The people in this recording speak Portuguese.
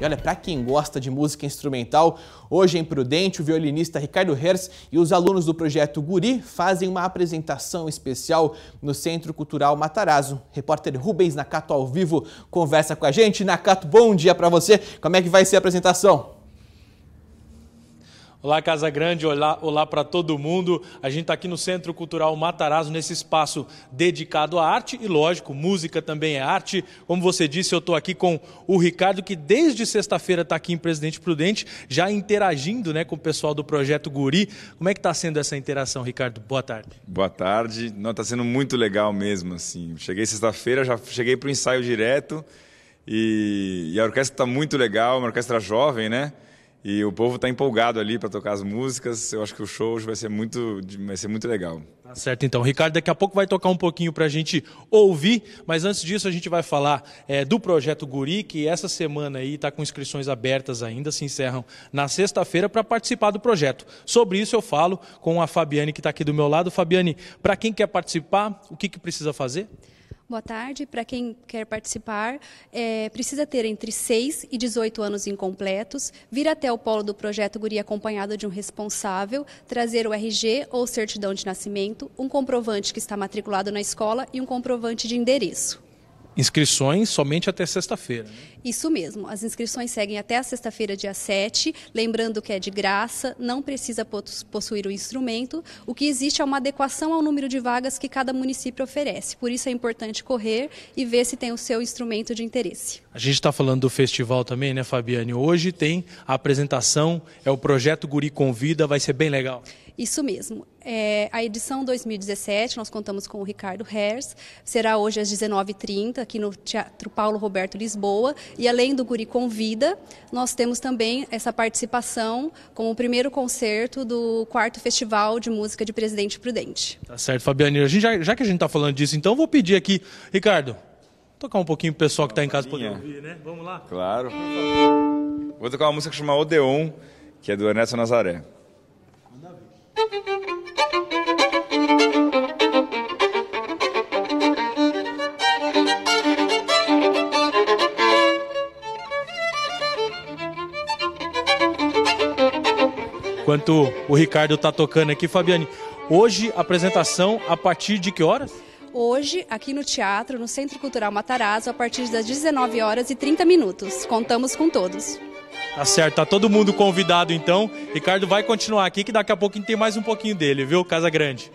E olha, para quem gosta de música instrumental, hoje em Prudente, o violinista Ricardo Herz e os alunos do projeto Guri fazem uma apresentação especial no Centro Cultural Matarazzo. Repórter Rubens Nakato ao vivo conversa com a gente. Nakato, bom dia para você. Como é que vai ser a apresentação? Olá, Casa Grande, olá, olá para todo mundo. A gente está aqui no Centro Cultural Matarazzo, nesse espaço dedicado à arte e, lógico, música também é arte. Como você disse, eu estou aqui com o Ricardo, que desde sexta-feira está aqui em Presidente Prudente, já interagindo né, com o pessoal do Projeto Guri. Como é que está sendo essa interação, Ricardo? Boa tarde. Boa tarde. Não, está sendo muito legal mesmo, assim. Cheguei sexta-feira, já cheguei para o ensaio direto e, e a orquestra está muito legal, uma orquestra jovem, né? E o povo está empolgado ali para tocar as músicas. Eu acho que o show hoje vai ser muito, vai ser muito legal. Tá certo, então. Ricardo, daqui a pouco vai tocar um pouquinho para a gente ouvir. Mas antes disso, a gente vai falar é, do projeto Guri, que essa semana aí está com inscrições abertas ainda, se encerram na sexta-feira para participar do projeto. Sobre isso eu falo com a Fabiane, que está aqui do meu lado. Fabiane, para quem quer participar, o que, que precisa fazer? Boa tarde. Para quem quer participar, é, precisa ter entre 6 e 18 anos incompletos, vir até o polo do Projeto Guri acompanhado de um responsável, trazer o RG ou certidão de nascimento, um comprovante que está matriculado na escola e um comprovante de endereço. Inscrições somente até sexta-feira. Né? Isso mesmo, as inscrições seguem até a sexta-feira, dia 7. Lembrando que é de graça, não precisa possuir o instrumento. O que existe é uma adequação ao número de vagas que cada município oferece. Por isso é importante correr e ver se tem o seu instrumento de interesse. A gente está falando do festival também, né, Fabiane? Hoje tem a apresentação, é o projeto Guri Convida, vai ser bem legal. Isso mesmo. É, a edição 2017, nós contamos com o Ricardo Hers, será hoje às 19h30, aqui no Teatro Paulo Roberto Lisboa. E além do Guri Convida, nós temos também essa participação com o primeiro concerto do quarto Festival de Música de Presidente Prudente. Tá certo, Fabiane. A gente, já, já que a gente está falando disso, então vou pedir aqui, Ricardo, tocar um pouquinho o pessoal que está em casa poder ouvir, né? Vamos lá? Claro. Vou tocar uma música que chama Odeon, que é do Ernesto Nazaré. Enquanto o Ricardo tá tocando aqui, Fabiane, hoje apresentação a partir de que horas? Hoje, aqui no teatro, no Centro Cultural Matarazzo, a partir das 19 horas e 30 minutos. Contamos com todos. Tá certo, tá todo mundo convidado então. Ricardo vai continuar aqui que daqui a pouquinho tem mais um pouquinho dele, viu? Casa Grande.